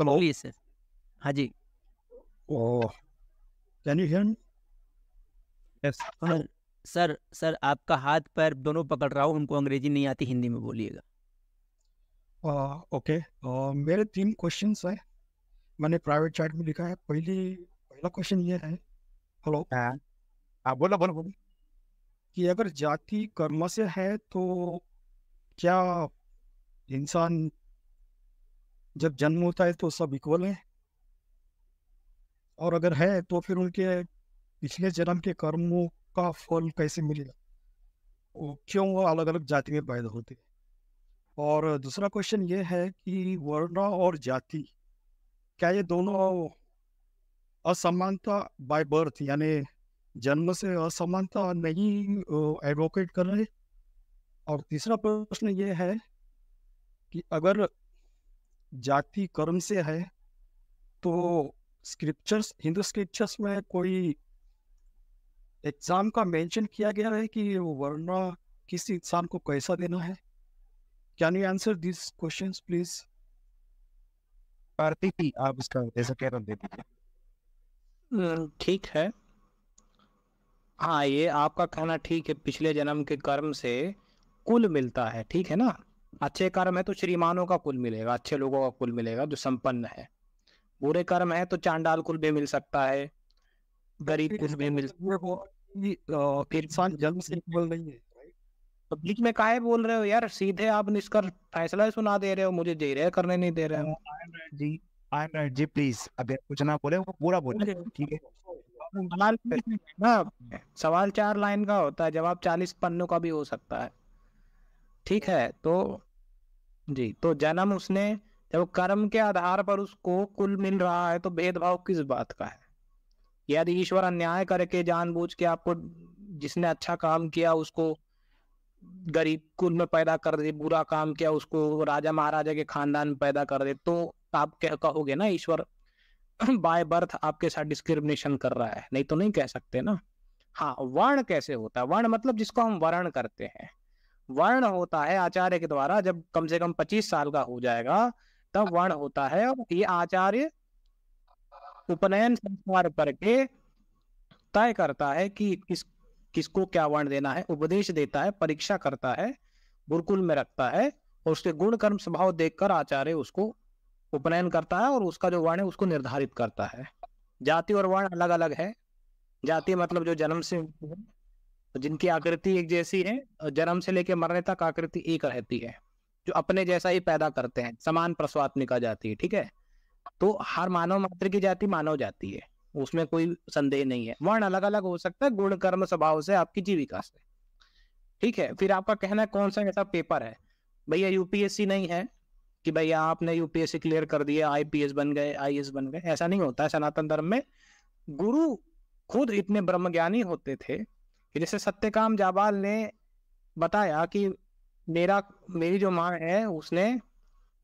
Hello yes sir हाँ जी. Oh, sir sir आपका हाथ पैर दोनों पकड़ रहा हूँ उनको अंग्रेजी नहीं आती हिंदी में बोलिएगा ओके uh, uh, मेरे तीन क्वेश्चन है मैंने प्राइवेट चैट में लिखा है पहली पहला क्वेश्चन ये है हेलो हाँ, हाँ बोला बोलो बोलो कि अगर जाति कर्म से है तो क्या इंसान जब जन्म होता है तो सब इक्वल है और अगर है तो फिर उनके पिछले जन्म के कर्मों का फल कैसे मिलेगा वो क्यों वो अलग अलग जाति में पैदा होते हैं और दूसरा क्वेश्चन ये है कि वर्ण और जाति क्या ये दोनों असमानता बाय बर्थ यानी जन्म से असमानता नहीं एडवोकेट कर रहे और तीसरा प्रश्न ये है कि अगर जाति कर्म से है तो स्क्रिप्चर्स हिंदू स्क्रिप्चर्स में कोई एग्जाम का मेंशन किया गया है कि वो वर्णा किसी इंसान को कैसा देना है can you answer this questions please जी आप इसका ऐसा कह रहे दे ठीक है हाँ ये आपका कहना ठीक है पिछले जन्म के कर्म से कुल मिलता है ठीक है ना अच्छे कर्म है तो श्रीमानों का कुल मिलेगा अच्छे लोगों का कुल मिलेगा जो संपन्न है बुरे कर्म है तो चांडाल कुल भी मिल सकता है गरीब कुल भी मिल पब्लिक तो में काहे बोल रहे हो यार सीधे आप निष्कर्ष फैसला सुना दे रहे हो मुझे दे रहे करने नहीं दे रहे हो जी आई एम राइट जी प्लीज कुछ ना बोले वो पूरा बोले ठीक है सवाल चार लाइन का होता है जवाब चालीस पन्नों का भी हो सकता है ठीक है तो जी तो जन्म उसने जब कर्म के आधार पर उसको कुल मिल रहा है तो भेदभाव किस बात का है यदि ईश्वर अन्याय करके जानबूझ के आपको जिसने अच्छा काम किया उसको गरीब कुल में पैदा कर दे बुरा काम किया उसको राजा महाराजा के खानदान में पैदा कर दे तो आप क्या कहोगे ना ईश्वर बाय बर्थ आपके साथ डिस्क्रिमिनेशन कर रहा है नहीं तो नहीं कह सकते ना हाँ वर्ण कैसे होता है वर्ण मतलब जिसको हम वर्ण करते हैं वर्ण होता है आचार्य के द्वारा जब कम से कम पच्चीस साल का हो जाएगा तब वर्ण होता है और ये आचार्य उपनयन संस्कार करके तय करता है कि किस किसको क्या वर्ण देना है उपदेश देता है परीक्षा करता है गुरुकुल में रखता है और उसके गुण कर्म स्वभाव देखकर आचार्य उसको उपनयन करता है और उसका जो वर्ण है उसको निर्धारित करता है जाति और वर्ण अलग अलग है जाति मतलब जो जन्म से जिनकी आकृति एक जैसी है जन्म से लेकर मरने तक आकृति एक रहती है जो अपने जैसा ही पैदा करते हैं समान प्रस्वात्मिका जाती है ठीक है तो हर मानव मात्र की जाति मानव जाति है उसमें कोई संदेह नहीं है वर्ण अलग अलग हो सकता है गुण कर्म स्वभाव से आपकी जीविका से ठीक है फिर आपका कहना कौन सा ऐसा पेपर है भैया यूपीएससी नहीं है कि भैया आपने यूपीएससी क्लियर कर दिया आईपीएस बन गए आईएएस बन गए ऐसा नहीं होता है सनातन धर्म में गुरु खुद इतने ब्रह्मज्ञानी होते थे जैसे सत्यकाम जाबाल ने बताया कि मेरा मेरी जो माँ है उसने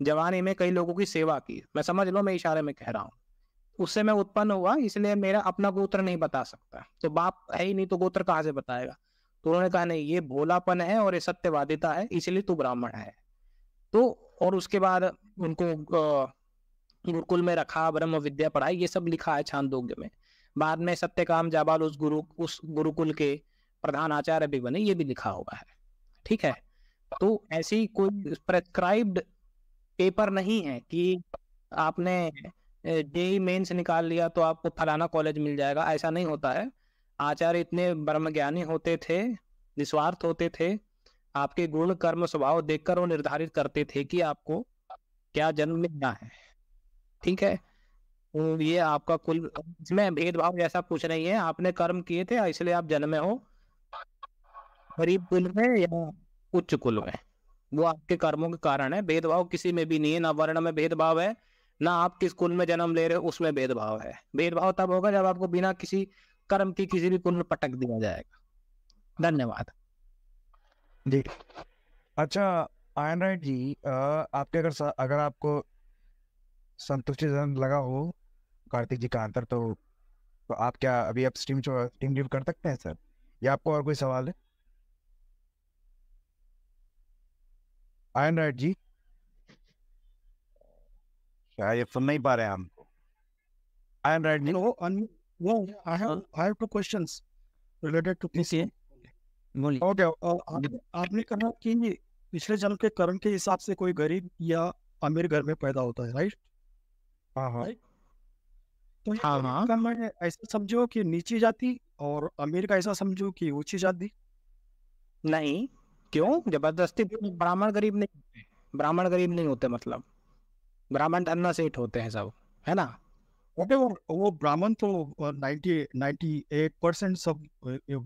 जवानी में कई लोगों की सेवा की मैं समझ लो मैं इशारे में कह रहा हूँ उससे मैं उत्पन्न हुआ इसलिए मेरा अपना गोत्र नहीं बता सकता तो बाप है ही नहीं तो गोत्र कहाँ से बताएगा तो उन्होंने कहा नहीं ये भोलापन है और ये सत्यवादिता है इसलिए तू ब्राह्मण है तो और उसके बाद उनको गुरुकुल में रखा ब्रह्म विद्या पढ़ाई ये सब लिखा है छांदोग्य में बाद में सत्यकाम जाबाल उस गुरु उस गुरुकुल के प्रधान आचार्य भी बने ये भी लिखा हुआ है ठीक है हाँ। तो ऐसी कोई प्रेस्क्राइब्ड पेपर नहीं है कि आपने जेई मेंस निकाल लिया तो आपको फलाना कॉलेज मिल जाएगा ऐसा नहीं होता है आचार्य इतने ब्रह्मज्ञानी होते थे निस्वार्थ होते थे आपके गुण कर्म स्वभाव देखकर वो निर्धारित करते थे कि आपको क्या जन्म मिलना है ठीक है तो ये आपका कुल इसमें भेदभाव जैसा कुछ नहीं है आपने कर्म किए थे इसलिए आप जन्मे हो गरीब कुल में या उच्च कुल में वो आपके कर्मों के कारण है भेदभाव किसी में भी नहीं है ना वर्ण में भेदभाव है ना आप किस कुल में जन्म ले रहे हो उसमें भेदभाव है भेदभाव तब होगा जब आपको बिना किसी कर्म की किसी भी कुल में पटक दिया जाएगा धन्यवाद जी अच्छा आयन राय जी आपके अगर अगर आपको संतुष्टि लगा हो कार्तिक जी का अंतर तो, तो आप क्या अभी आप स्ट्रीम स्ट्रीम कर सकते हैं सर या आपको और कोई सवाल है आयन राइट जी क्या ये सुन नहीं पा रहे हम आयन राइट जी वो वो I have I have two questions related to PC बोलिए ओके uh, आपने कहा कि पिछले जन्म के कर्म के हिसाब से कोई गरीब या अमीर घर में पैदा होता है राइट हाँ हाँ तो हाँ हाँ मैं ऐसा समझो कि नीची जाति और अमीर का ऐसा समझो कि ऊंची जाति नहीं क्यों जबरदस्ती ब्राह्मण गरीब नहीं होते ब्राह्मण गरीब नहीं होते मतलब ब्राह्मण अन्ना सेठ होते हैं सब है ना अरे वो वो ब्राह्मण तो नाइन्टी नाइन्टी एट परसेंट सब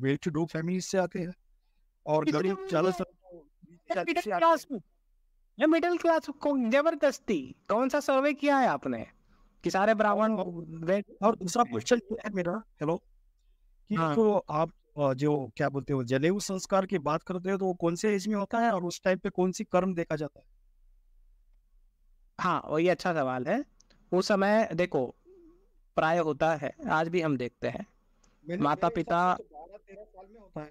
वेल टू डू फैमिली से आते हैं और गरीब चालीस क्लास मिडिल क्लास को जबरदस्ती कौन सा सर्वे किया है आपने कि सारे ब्राह्मण और दूसरा क्वेश्चन है मेरा हेलो कि तो आप जो क्या बोलते हो जले संस्कार की बात करते हो तो वो कौन से एज में होता है और उस टाइम पे कौन सी कर्म देखा जाता है हाँ वही अच्छा सवाल है उस समय देखो प्राय होता है आज भी हम देखते हैं माता पिता तो बारह तेरह साल में होता है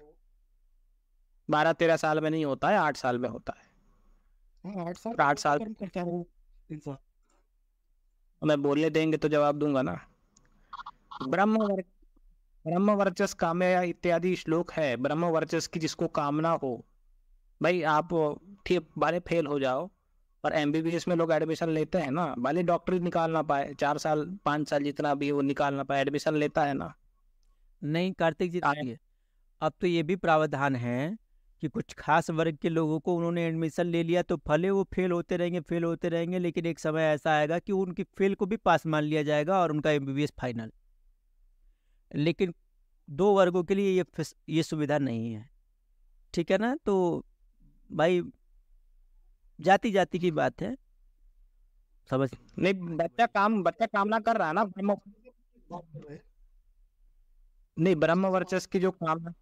बारह तेरह साल में नहीं होता है आठ साल में होता है हाँ, आठ साल आठ तो साल मैं बोलने देंगे तो जवाब दूंगा ना ब्रह्म वर्ग ब्रह्म वर्चस कामया इत्यादि श्लोक है ब्रह्म वर्चस की जिसको कामना हो भाई आप ठीक बारे फेल हो जाओ और एम में लोग एडमिशन लेते हैं ना भले डॉक्टरी निकाल ना पाए चार साल पाँच साल जितना भी वो निकाल ना पाए एडमिशन लेता है ना नहीं कार्तिक जी आगे अब तो ये भी प्रावधान है कि कुछ खास वर्ग के लोगों को उन्होंने एडमिशन ले लिया तो भले वो फेल होते रहेंगे फेल होते रहेंगे लेकिन एक समय ऐसा आएगा कि उनकी फेल को भी पास मान लिया जाएगा और उनका एम फाइनल लेकिन दो वर्गों के लिए ये ये सुविधा नहीं है ठीक है ना तो भाई जाति जाति की बात है समझ नहीं बच्चा काम बच्चा काम ना कर रहा है ना ब्रह्म नहीं ब्रह्म वर्चस्व की जो कामना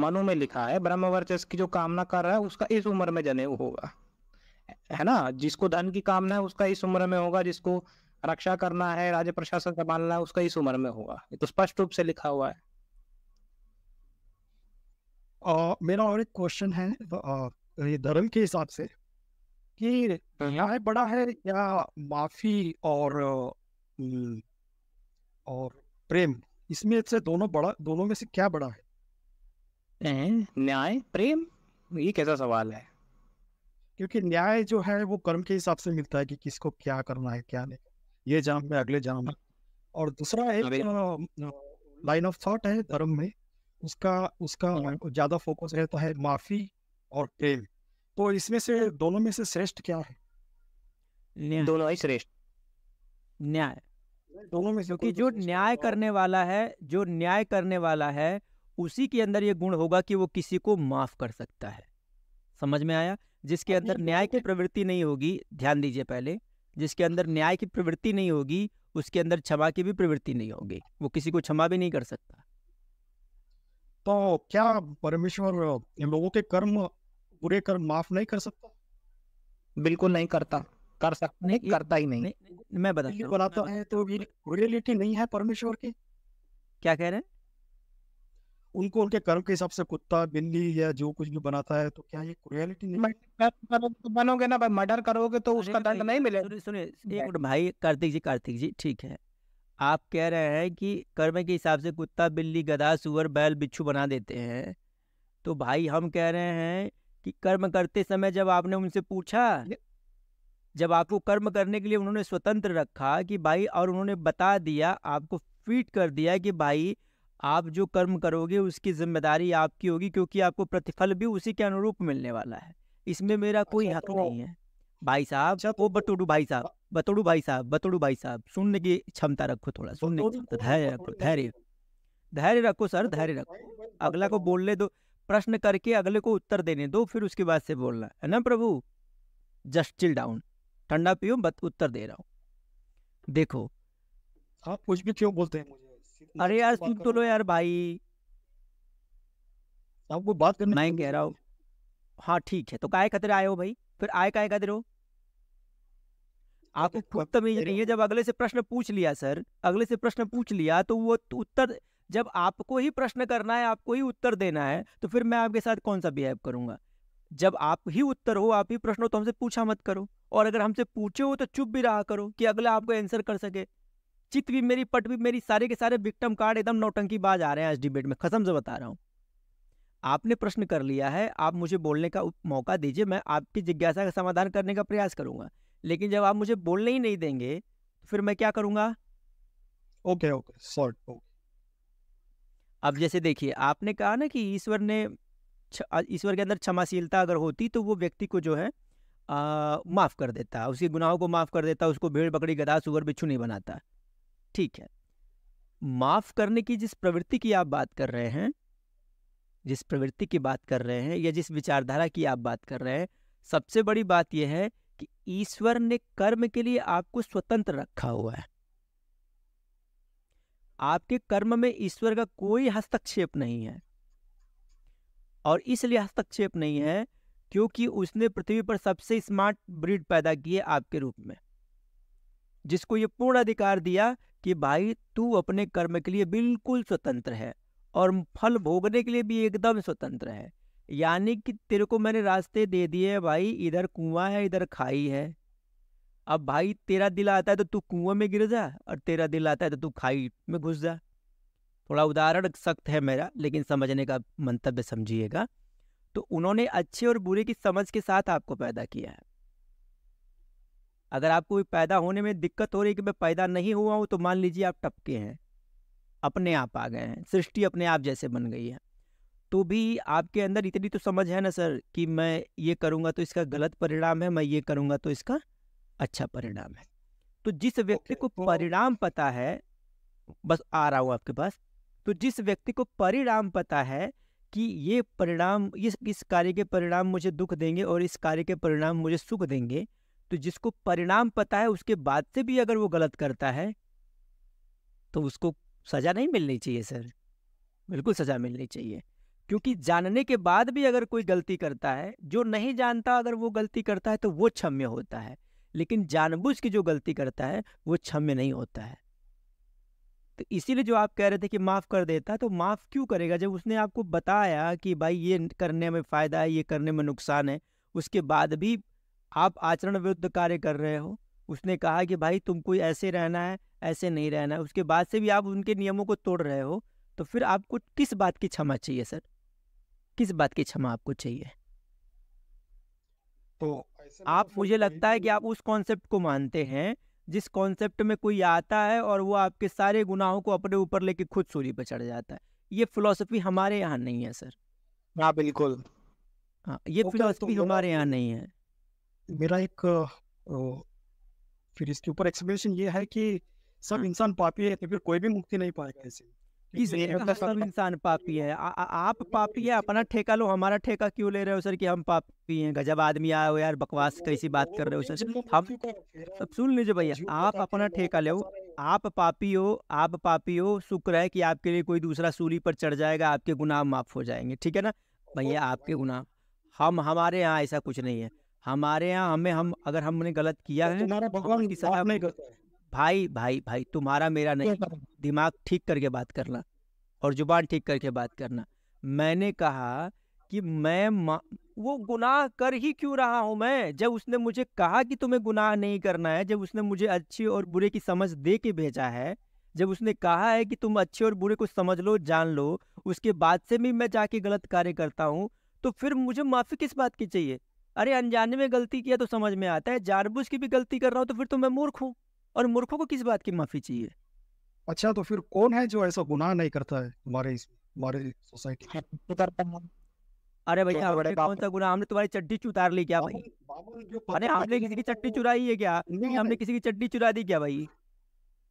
मनु में लिखा है ब्रह्म वर्चस्व की जो कामना कर रहा है उसका इस उम्र में जने होगा है ना जिसको धन की कामना है उसका इस उम्र में होगा जिसको रक्षा करना है राज्य प्रशासन संभालना है उसका इस उम्र में होगा ये तो स्पष्ट रूप से लिखा हुआ है आ, मेरा और एक क्वेश्चन है ये धर्म के हिसाब से कि न्याय हम्म। बड़ा है या माफी और हम्म, और प्रेम इसमें से दोनों बड़ा दोनों में से क्या बड़ा है न्याय प्रेम ये कैसा सवाल है क्योंकि न्याय जो है वो कर्म के हिसाब से मिलता है कि किसको क्या करना है क्या नहीं ये जाम में अगले जाम हाँ। और दूसरा एक लाइन ऑफ थॉट है धर्म में उसका उसका हाँ। ज्यादा फोकस तो रहता है माफी और प्रेम तो इसमें से हाँ। दोनों में से श्रेष्ठ क्या है दोनों ही श्रेष्ठ न्याय दोनों में से क्योंकि जो न्याय करने वाला है जो न्याय करने वाला है उसी के अंदर ये गुण होगा कि वो किसी को माफ कर सकता है समझ में आया जिसके अंदर न्याय की प्रवृत्ति नहीं होगी ध्यान दीजिए पहले जिसके अंदर न्याय की प्रवृत्ति नहीं होगी उसके अंदर क्षमा की भी प्रवृत्ति नहीं होगी वो किसी को क्षमा भी नहीं कर सकता तो क्या परमेश्वर इन लोगों के कर्म बुरे कर्म माफ नहीं कर सकता बिल्कुल नहीं करता कर सकता नहीं करता ही नहीं, नहीं, नहीं मैं बताता हूँ तो, तो रियलिटी नहीं है परमेश्वर के क्या कह रहे हैं उनको उनके कर्म के हिसाब से कुत्ता बिल्ली या जो कुछ भी बनाता है तो क्या ये क्रुएलिटी नहीं तो बनोगे ना भाई मर्डर करोगे तो उसका दंड नहीं मिले सुनिए एक मिनट भाई कार्तिक जी कार्तिक जी ठीक है आप कह रहे हैं कि कर्म के हिसाब से कुत्ता बिल्ली गधा सुअर बैल बिच्छू बना देते हैं तो भाई हम कह रहे हैं कि कर्म करते समय जब आपने उनसे पूछा जब आपको कर्म करने के लिए उन्होंने स्वतंत्र रखा कि भाई और उन्होंने बता दिया आपको फीट कर दिया कि भाई आप जो कर्म करोगे उसकी जिम्मेदारी आपकी होगी क्योंकि आपको प्रतिफल भी उसी के अनुरूप मिलने वाला है इसमें मेरा कोई अच्छा, हक तो नहीं है भाई साहब वो अच्छा, तो बतोड़ू भाई साहब बतोड़ू भाई साहब बतोड़ू भाई साहब सुनने की क्षमता रखो थोड़ा सुनने की क्षमता धैर्य रखो धैर्य धैर्य रखो सर धैर्य रखो अगला को बोलने दो प्रश्न करके अगले को उत्तर देने दो फिर उसके बाद से बोलना है ना प्रभु जस्ट चिल डाउन ठंडा पियो बत उत्तर दे रहा हूँ देखो आप कुछ भी क्यों बोलते हैं मुझे अरे यार सुन तो लो यार भाई आपको बात करने मैं कह रहा हूँ हाँ ठीक है तो काय खतरे आए हो भाई फिर आए काय खतरे हो आपको खुद तमीज नहीं है जब अगले से प्रश्न पूछ लिया सर अगले से प्रश्न पूछ लिया तो वो तो उत्तर जब आपको ही प्रश्न करना है आपको ही उत्तर देना है तो फिर मैं आपके साथ कौन सा बिहेव करूंगा जब आप ही उत्तर हो आप ही प्रश्न हो तो हमसे पूछा मत करो और अगर हमसे पूछे हो तो चुप भी रहा करो कि अगला आपको आंसर कर सके चित भी मेरी पट भी मेरी सारे के सारे विक्टम कार्ड एकदम नौटंकी बाज आ रहे हैं आज डिबेट में खसम से बता रहा हूँ आपने प्रश्न कर लिया है आप मुझे बोलने का मौका दीजिए मैं आपकी जिज्ञासा का समाधान करने का प्रयास करूंगा लेकिन जब आप मुझे बोलने ही नहीं देंगे तो फिर मैं क्या करूंगा ओके ओके सॉर्ट अब जैसे देखिए आपने कहा ना कि ईश्वर ने ईश्वर के अंदर क्षमाशीलता अगर होती तो वो व्यक्ति को जो है माफ़ कर देता उसके गुनाहों को माफ़ कर देता उसको भेड़ बकरी गधा सुअर बिच्छू नहीं बनाता ठीक है माफ़ करने की जिस प्रवृत्ति की आप बात कर रहे हैं जिस प्रवृत्ति की बात कर रहे हैं या जिस विचारधारा की आप बात कर रहे हैं सबसे बड़ी बात यह है कि ईश्वर ने कर्म के लिए आपको स्वतंत्र रखा हुआ है आपके कर्म में ईश्वर का कोई हस्तक्षेप नहीं है और इसलिए हस्तक्षेप नहीं है क्योंकि उसने पृथ्वी पर सबसे स्मार्ट ब्रीड पैदा किए आपके रूप में जिसको यह पूर्ण अधिकार दिया कि भाई तू अपने कर्म के लिए बिल्कुल स्वतंत्र है और फल भोगने के लिए भी एकदम स्वतंत्र है यानी कि तेरे को मैंने रास्ते दे दिए भाई इधर कुआं है इधर खाई है अब भाई तेरा दिल आता है तो तू कुएं में गिर जा और तेरा दिल आता है तो तू खाई में घुस जा थोड़ा उदाहरण सख्त है मेरा लेकिन समझने का मंतव्य समझिएगा तो उन्होंने अच्छे और बुरे की समझ के साथ आपको पैदा किया है अगर आपको भी पैदा होने में दिक्कत हो रही है कि मैं पैदा नहीं हुआ हूँ तो मान लीजिए आप टपके हैं अपने आप आ गए हैं सृष्टि अपने आप जैसे बन गई है तो भी आपके अंदर इतनी तो समझ है ना सर कि मैं ये करूँगा तो इसका गलत परिणाम है मैं ये करूँगा तो इसका अच्छा परिणाम है तो जिस व्यक्ति को तो परिणाम पता है बस आ रहा हूँ आपके पास तो जिस व्यक्ति को परिणाम पता है कि ये परिणाम इस इस कार्य के परिणाम मुझे दुख देंगे और इस कार्य के परिणाम मुझे सुख देंगे तो जिसको परिणाम पता है उसके बाद से भी अगर वो गलत करता है तो उसको सज़ा नहीं मिलनी चाहिए सर बिल्कुल सज़ा मिलनी चाहिए क्योंकि जानने के बाद भी अगर कोई गलती करता है जो नहीं जानता अगर वो गलती करता है तो वो क्षम्य होता है लेकिन जानबूझ के जो गलती करता है वो क्षम्य नहीं होता है तो इसीलिए जो आप कह रहे थे कि माफ़ कर देता है तो माफ़ क्यों करेगा जब उसने आपको बताया कि भाई ये करने में फ़ायदा है ये करने में नुकसान है उसके बाद भी आप आचरण विरुद्ध कार्य कर रहे हो उसने कहा कि भाई तुम कोई ऐसे रहना है ऐसे नहीं रहना है उसके बाद से भी आप उनके नियमों को तोड़ रहे हो तो फिर आपको किस बात की क्षमा चाहिए सर किस बात की क्षमा आपको चाहिए तो, तो आप मुझे लगता है कि आप उस कॉन्सेप्ट को मानते हैं जिस कॉन्सेप्ट में कोई आता है और वो आपके सारे गुनाहों को अपने ऊपर लेके खुद सूरी पर चढ़ जाता है ये फिलोसफी हमारे यहाँ नहीं है सर हाँ बिल्कुल हाँ ये फिलोसफी तो हमारे यहाँ नहीं है मेरा एक फिर इसके ऊपर एक्सप्लेनेशन ये है कि सब हाँ। इंसान पापी है तो फिर कोई भी मुक्ति नहीं पाएगा ऐसे सब इंसान पापी है आ, आ, आप पापी है अपना ठेका लो हमारा ठेका क्यों ले रहे हो सर कि हम पापी हैं गजब आदमी आए हो यार बकवास कैसी बात कर रहे हो सर हम सब सुन लीजिए भैया आप अपना ठेका लो आप पापी हो आप पापी हो शुक्र है कि आपके लिए कोई दूसरा सूली पर चढ़ जाएगा आपके गुनाह माफ हो जाएंगे ठीक है ना भैया आपके गुनाह हम हमारे यहाँ ऐसा कुछ नहीं है हमारे यहाँ हमें हम अगर हमने गलत किया तो है भगवान की नहीं भाई भाई भाई तुम्हारा मेरा नहीं दिमाग ठीक करके बात करना और जुबान ठीक करके बात करना मैंने कहा कि मैं वो गुनाह कर ही क्यों रहा हूँ मैं जब उसने मुझे कहा कि तुम्हें गुनाह नहीं करना है जब उसने मुझे अच्छे और बुरे की समझ दे के भेजा है जब उसने कहा है कि तुम अच्छे और बुरे को समझ लो जान लो उसके बाद से भी मैं जाके गलत कार्य करता हूँ तो फिर मुझे माफ़ी किस बात की चाहिए अरे अनजाने में गलती किया तो समझ में आता है जानबूझ की भी गलती कर रहा हूँ तो फिर तो मैं मूर्ख हूँ और मूर्खों को किस बात की माफ़ी चाहिए अच्छा तो फिर कौन है जो ऐसा गुनाह नहीं करता है हमारे हमारे सोसाइटी तो अरे भैया बड़े कौन सा गुना हमने तुम्हारी चट्टी चुतार ली क्या भाई अरे हमने किसी की चट्टी चुराई है क्या हमने किसी की चट्टी चुरा दी क्या भाई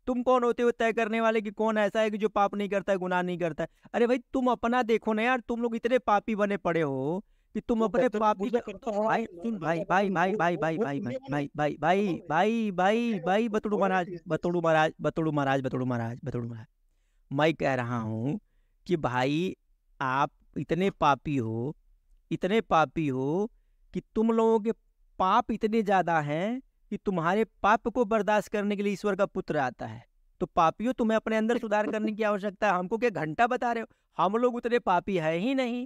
तुम कौन होते हो तय करने वाले कि कौन ऐसा है कि जो पाप नहीं करता है गुनाह नहीं करता है अरे भाई तुम अपना देखो ना यार तुम लोग इतने पापी बने पड़े हो कि तुम अपने तो पाप की भाई सुन भाई भाई भाई भाई भाई भाई भाई भाई भाई भाई भाई भाई बतड़ू महाराज बतड़ू महाराज बतड़ू महाराज बतड़ू महाराज बतड़ू महाराज मैं कह रहा हूँ कि भाई आप इतने पापी हो इतने पापी हो कि तुम लोगों के पाप इतने ज़्यादा हैं कि तुम्हारे पाप को बर्दाश्त करने के लिए ईश्वर का पुत्र आता है तो पापियों तुम्हें अपने अंदर सुधार करने की आवश्यकता है हमको क्या घंटा बता रहे हो हम लोग उतने पापी हैं ही नहीं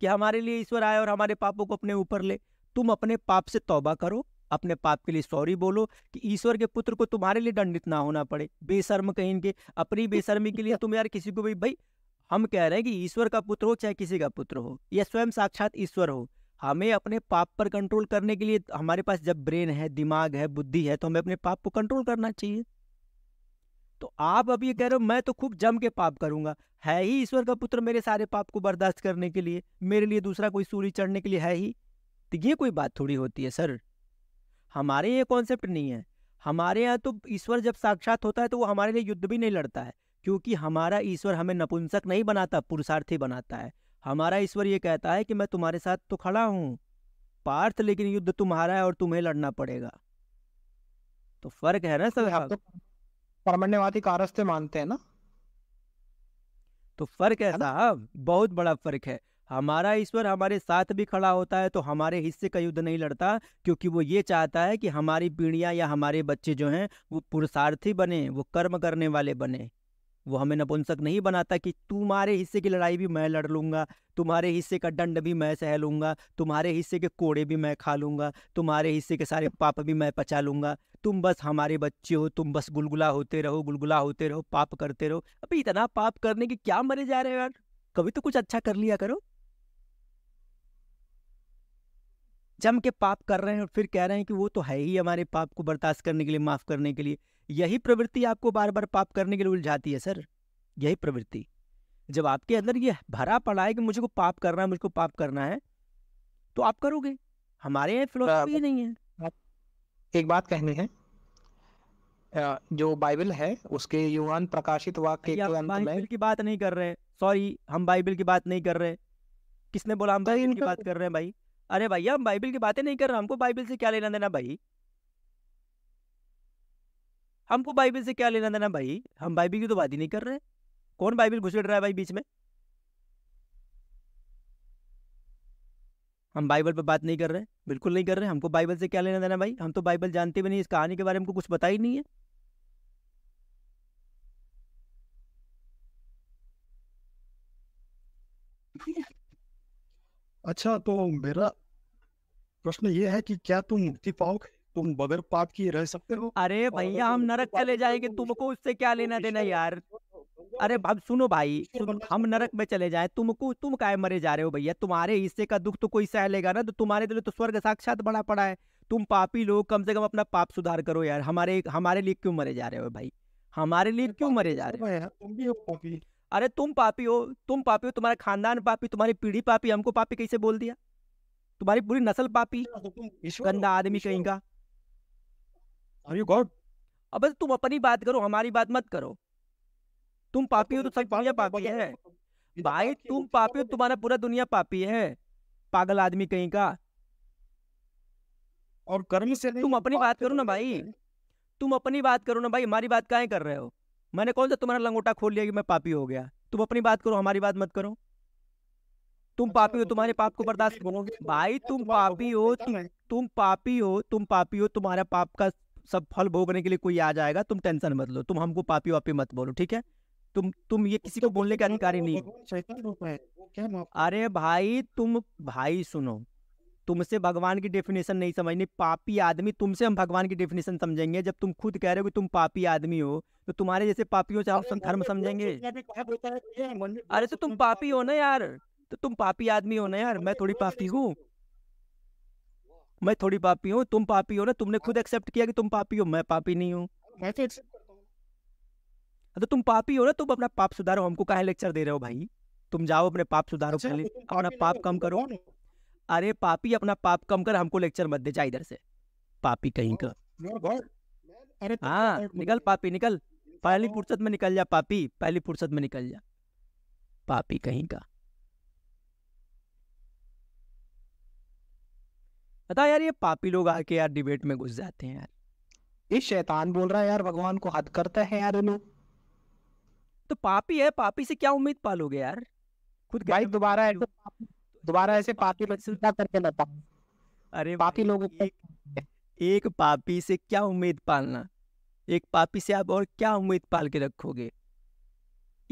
कि हमारे लिए ईश्वर आए और हमारे पापों को अपने ऊपर ले तुम अपने पाप से तौबा करो अपने पाप के लिए सॉरी बोलो कि ईश्वर के पुत्र को तुम्हारे लिए दंडित ना होना पड़े बेशर्म कहीं के अपनी बेशर्मी के लिए तुम यार किसी को भी भाई हम कह रहे हैं कि ईश्वर का पुत्र हो चाहे किसी का पुत्र हो या स्वयं साक्षात ईश्वर हो हमें अपने पाप पर कंट्रोल करने के लिए हमारे पास जब ब्रेन है दिमाग है बुद्धि है तो हमें अपने पाप को कंट्रोल करना चाहिए तो आप अब कह रहे हो मैं तो खूब जम के पाप करूंगा है ही ईश्वर का पुत्र मेरे सारे पाप को बर्दाश्त करने के लिए मेरे लिए दूसरा कोई सूर्य चढ़ने के लिए है ही तो ये कोई बात थोड़ी होती है सर हमारे ये कॉन्सेप्ट नहीं है हमारे यहाँ तो ईश्वर जब साक्षात होता है तो वो हमारे लिए युद्ध भी नहीं लड़ता है क्योंकि हमारा ईश्वर हमें नपुंसक नहीं बनाता पुरुषार्थी बनाता है हमारा ईश्वर ये कहता है कि मैं तुम्हारे साथ तो खड़ा हूँ पार्थ लेकिन युद्ध तुम्हारा है और तुम्हें लड़ना पड़ेगा तो फर्क है ना तो सर आपको परमण्यवादी कारस्थ मानते हैं ना तो फर्क है साहब बहुत बड़ा फर्क है हमारा ईश्वर हमारे साथ भी खड़ा होता है तो हमारे हिस्से का युद्ध नहीं लड़ता क्योंकि वो ये चाहता है कि हमारी पीढ़ियाँ या हमारे बच्चे जो हैं वो पुरुषार्थी बने वो कर्म करने वाले बने वो हमें नपुंसक नहीं बनाता कि तुम्हारे हिस्से की लड़ाई भी मैं लड़ लूँगा तुम्हारे हिस्से का दंड भी मैं सह लूँगा तुम्हारे हिस्से के कोड़े भी मैं खा लूँगा तुम्हारे हिस्से के सारे पाप भी मैं पचा लूँगा तुम बस हमारे बच्चे हो तुम बस गुलगुला होते रहो गुलगुला होते रहो पाप करते रहो अभी इतना पाप करने के क्या मरे जा रहे हो यार कभी तो कुछ अच्छा कर लिया करो जम के पाप कर रहे हैं और फिर कह रहे हैं कि वो तो है ही हमारे पाप को बर्दाश्त करने के लिए माफ़ करने के लिए यही प्रवृत्ति आपको बार बार पाप करने के लिए उलझाती है सर यही प्रवृत्ति जब आपके अंदर ये भरा पड़ा है कि मुझे को पाप करना है मुझको पाप करना है तो आप करोगे हमारे यहाँ फिलोसफी हाँ, नहीं है हाँ, एक बात कहनी है जो बाइबल है उसके युवान प्रकाशित वाक्य बाइबल की बात नहीं कर रहे सॉरी हम बाइबल की बात नहीं कर रहे किसने बोला हम बाइबल की बात कर रहे हैं भाई अरे भैया हम बाइबल की बातें नहीं कर रहे हमको बाइबल से क्या लेना देना भाई हमको बाइबल से क्या लेना देना भाई हम बाइबल की तो बात ही नहीं कर रहे कौन बाइबल घुसेड़ रहा है भाई बीच में हम बाइबल पर बात नहीं कर रहे बिल्कुल नहीं कर रहे हमको बाइबल से क्या लेना देना भाई हम तो बाइबल जानते भी नहीं इस कहानी के बारे में कुछ पता ही नहीं है अच्छा तो मेरा प्रश्न ये है कि क्या तुम मुक्ति पाओगे तुम बगैर पाप किए रह सकते हो अरे भैया हम नरक चले जाएंगे तो तुमको उससे क्या लेना देना यार तो अरे अब सुनो भाई तो हम नरक में चले जाए तुमको तुम काय मरे जा रहे हो भैया तुम्हारे हिस्से का दुख तो कोई सह लेगा ना तो तुम्हारे लिए तो स्वर्ग साक्षात बड़ा पड़ा है तुम पापी लोग कम से कम अपना पाप सुधार करो यार हमारे हमारे लिए क्यों मरे जा रहे हो भाई हमारे लिए क्यों मरे जा रहे हो हो पापी अरे तुम पापी हो तुम पापी हो तुम्हारा खानदान पापी तुम्हारी पीढ़ी पापी हमको पापी कैसे बोल दिया तुम्हारी पूरी नस्ल पापी अच्छा, गंदा आदमी कहीं का आर यू गॉड अब तुम अपनी बात करो हमारी बात मत करो तुम तो पापी हो तो सब दुनिया पापी है तो भाई तुम पापी हो तो तुम्हारा पूरा दुनिया पापी है पागल आदमी कहीं का और कर्म से तुम अपनी बात करो ना भाई तुम अपनी बात करो ना भाई हमारी बात काहे कर रहे हो मैंने कौन सा तुम्हारा लंगोटा खोल लिया कि मैं पापी हो गया तुम अपनी बात करो हमारी बात मत करो तुम अच्छा, पापी हो तुम्हारे पाप को बर्दाश्त करो भाई तुम पापी हो तुम पापी हो तुम पापी हो तुम्हारा पाप का सब फल भोगने के लिए कोई आ जाएगा तुम टेंशन मत लो तुम हमको पापी वापी मत बोलो ठीक है तुम तुम ये किसी को बोलने का मतलब अधिकारी नहीं अरे भाई तुम भाई सुनो तुमसे भगवान की डेफिनेशन नहीं समझनी पापी आदमी तुमसे हम भगवान की डेफिनेशन समझेंगे जब तुम खुद कह रहे हो कि तुम पापी आदमी हो तो तुम्हारे जैसे पापियों से हम धर्म तो समझेंगे अरे तो तुम पापी हो ना यार तो तुम पापी आदमी हो ना यार मैं थोड़ी तो पापी हूँ मैं थोड़ी पापी हूँ तुम पापी हो ना तुमने खुद एक्सेप्ट किया कि तुम पापी हो मैं पापी नहीं हूँ तो तुम पापी हो ना तुम अपना पाप सुधारो हमको कहा लेक्चर दे रहे हो भाई तुम जाओ अपने पाप सुधारो अच्छा, पहले अपना पाप कम तो करो अरे पापी अपना पाप कम कर हमको लेक्चर मत दे जा इधर से पापी कहीं का हाँ, तो हाँ निकल पापी निकल पहली हाँ। फुर्सत में निकल जा पापी पहली फुर्सत में निकल जा पापी कहीं का बता यार ये पापी लोग आके यार डिबेट में घुस जाते हैं यार ये शैतान बोल रहा है यार भगवान को हद करता है यार लोग तो पापी है पापी से क्या उम्मीद पालोगे यार खुद भाई दोबारा दोबारा ऐसे पापी लोग चिंता करके ना अरे पापी लोग एक पापी से क्या उम्मीद पालना एक पापी से आप और क्या उम्मीद पाल के रखोगे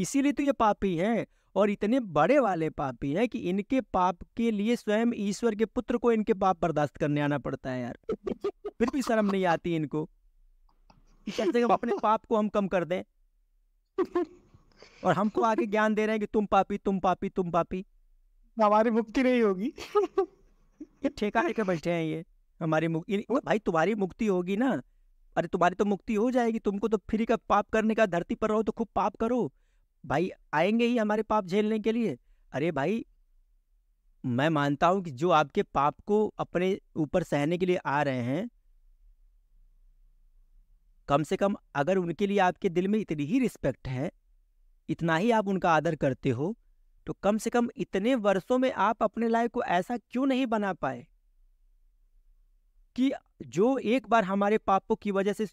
इसीलिए तो ये पापी है और इतने बड़े वाले पापी हैं कि इनके पाप के लिए स्वयं ईश्वर के पुत्र को इनके पाप बर्दाश्त करने आना पड़ता है यार फिर भी शर्म नहीं आती इनको कैसे हम अपने पाप को हम कम कर दें और हमको आगे ज्ञान दे रहे हैं कि तुम पापी तुम पापी तुम पापी हमारी मुक्ति नहीं होगी ये ठेका लेकर बैठे हैं ये हमारी मुक्ति भाई तुम्हारी मुक्ति होगी ना अरे तुम्हारी तो मुक्ति हो जाएगी तुमको तो फ्री का पाप करने का धरती पर रहो तो खूब पाप करो भाई आएंगे ही हमारे पाप झेलने के लिए अरे भाई मैं मानता हूं कि जो आपके पाप को अपने ऊपर सहने के लिए आ रहे हैं कम से कम अगर उनके लिए आपके दिल में इतनी ही रिस्पेक्ट है इतना ही आप उनका आदर करते हो तो कम से कम इतने वर्षों में आप अपने लायक को ऐसा क्यों नहीं बना पाए कि जो एक बार हमारे पापों की वजह से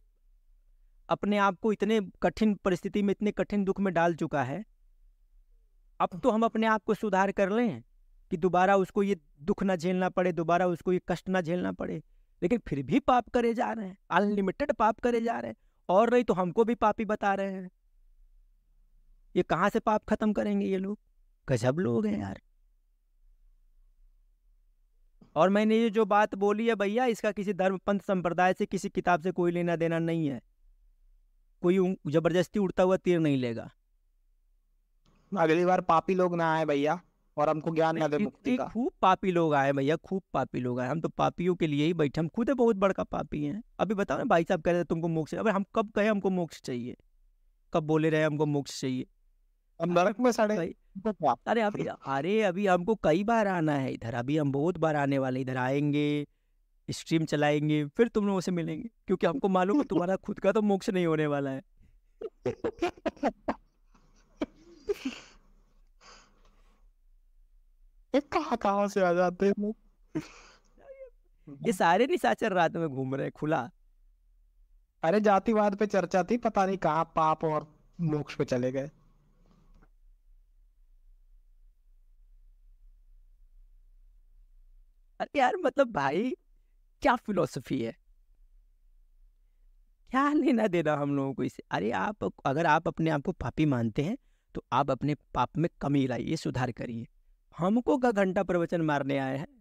अपने आप को इतने कठिन परिस्थिति में इतने कठिन दुख में डाल चुका है अब तो हम अपने आप को सुधार कर लें कि दोबारा उसको ये दुख ना झेलना पड़े दोबारा उसको ये कष्ट ना झेलना पड़े लेकिन फिर भी पाप करे जा रहे हैं अनलिमिटेड पाप करे जा रहे हैं और नहीं तो हमको भी पापी बता रहे हैं ये कहाँ से पाप खत्म करेंगे ये लोग गजब लोग हैं यार और मैंने ये जो बात बोली है भैया इसका किसी धर्म पंथ संप्रदाय से किसी किताब से कोई लेना देना नहीं है कोई जबरदस्ती उड़ता हुआ तीर नहीं लेगा अगली बार पापी लोग ना आए भैया और हमको ज्ञान ना दे मुक्ति का खूब पापी लोग आए भैया खूब पापी लोग आए हम तो पापियों के लिए ही बैठे हम खुद है बहुत बड़का पापी हैं अभी बताओ ना भाई साहब कह रहे थे तुमको मोक्ष अबे हम कब कहे हमको मोक्ष चाहिए कब बोले रहे हमको मोक्ष चाहिए हम नरक में सड़े तो अरे अभी अरे अभी हमको कई बार आना है इधर अभी हम बहुत बार आने वाले इधर आएंगे स्ट्रीम चलाएंगे फिर तुम लोगों से मिलेंगे क्योंकि हमको मालूम है तुम्हारा खुद का तो मोक्ष नहीं होने वाला है कहाँ से आ जाते हैं ये सारे निशाचर रात में घूम रहे खुला अरे जातिवाद पे चर्चा थी पता नहीं कहा पाप और मोक्ष पे चले गए अरे यार मतलब भाई क्या फिलोसफी है क्या लेना देना हम लोगों को इसे अरे आप अगर आप अपने आप को पापी मानते हैं तो आप अपने पाप में कमी लाइए सुधार करिए हमको का घंटा प्रवचन मारने आए हैं